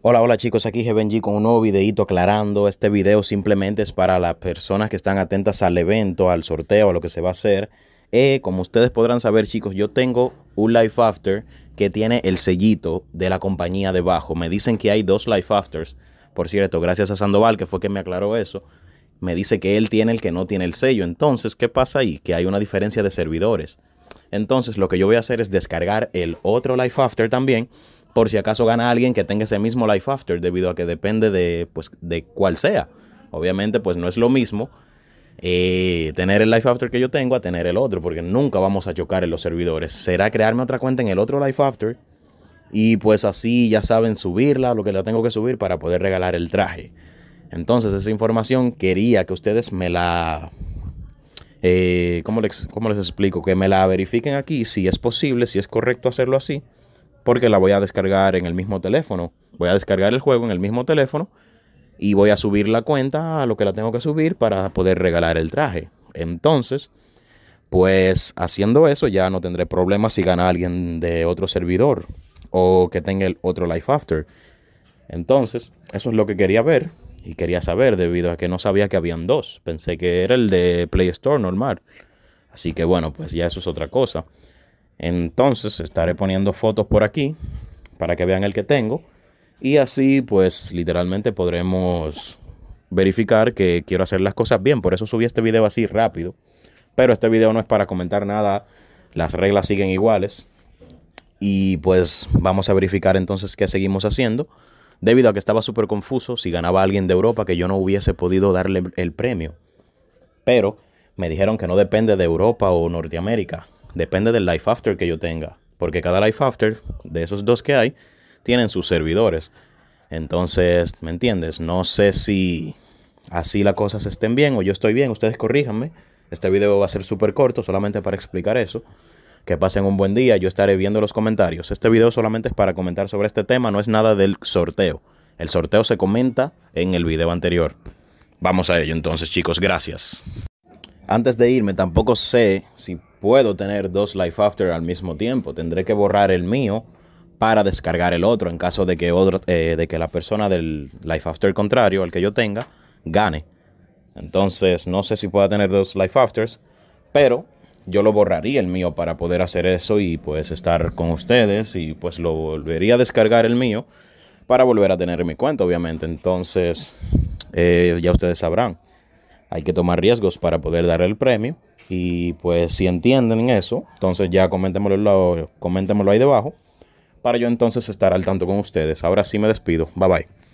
Hola, hola chicos, aquí G con un nuevo videito aclarando. Este video simplemente es para las personas que están atentas al evento, al sorteo, a lo que se va a hacer. Eh, como ustedes podrán saber chicos, yo tengo un Life After que tiene el sellito de la compañía debajo. Me dicen que hay dos Life Afters. Por cierto, gracias a Sandoval que fue quien me aclaró eso. Me dice que él tiene el que no tiene el sello. Entonces, ¿qué pasa ahí? Que hay una diferencia de servidores. Entonces, lo que yo voy a hacer es descargar el otro Life After también por si acaso gana alguien que tenga ese mismo life after, debido a que depende de, pues, de cuál sea. Obviamente, pues no es lo mismo eh, tener el life after que yo tengo a tener el otro, porque nunca vamos a chocar en los servidores. Será crearme otra cuenta en el otro life after y pues así ya saben subirla, lo que la tengo que subir para poder regalar el traje. Entonces, esa información quería que ustedes me la eh, ¿cómo, ¿cómo, les, explico? Que me la verifiquen aquí, si es posible, si es correcto hacerlo así porque la voy a descargar en el mismo teléfono. Voy a descargar el juego en el mismo teléfono y voy a subir la cuenta a lo que la tengo que subir para poder regalar el traje. Entonces, pues haciendo eso ya no tendré problemas si gana alguien de otro servidor o que tenga el otro Life After. Entonces, eso es lo que quería ver y quería saber debido a que no sabía que habían dos. Pensé que era el de Play Store normal. Así que bueno, pues ya eso es otra cosa. Entonces estaré poniendo fotos por aquí para que vean el que tengo. Y así pues literalmente podremos verificar que quiero hacer las cosas bien. Por eso subí este video así rápido. Pero este video no es para comentar nada. Las reglas siguen iguales. Y pues vamos a verificar entonces qué seguimos haciendo. Debido a que estaba súper confuso si ganaba alguien de Europa que yo no hubiese podido darle el premio. Pero me dijeron que no depende de Europa o Norteamérica depende del life after que yo tenga. Porque cada life after, de esos dos que hay, tienen sus servidores. Entonces, ¿me entiendes? No sé si así las cosas estén bien o yo estoy bien. Ustedes corríjanme. Este video va a ser súper corto, solamente para explicar eso. Que pasen un buen día, yo estaré viendo los comentarios. Este video solamente es para comentar sobre este tema, no es nada del sorteo. El sorteo se comenta en el video anterior. Vamos a ello entonces, chicos, gracias. Antes de irme, tampoco sé si puedo tener dos Life After al mismo tiempo. Tendré que borrar el mío para descargar el otro en caso de que, otro, eh, de que la persona del Life After contrario al que yo tenga gane. Entonces no sé si pueda tener dos Life Afters, pero yo lo borraría el mío para poder hacer eso y pues estar con ustedes y pues lo volvería a descargar el mío para volver a tener mi cuenta, obviamente. Entonces eh, ya ustedes sabrán hay que tomar riesgos para poder dar el premio. Y pues si entienden eso, entonces ya coméntenmelo, ahí debajo para yo entonces estar al tanto con ustedes. Ahora sí me despido. Bye bye.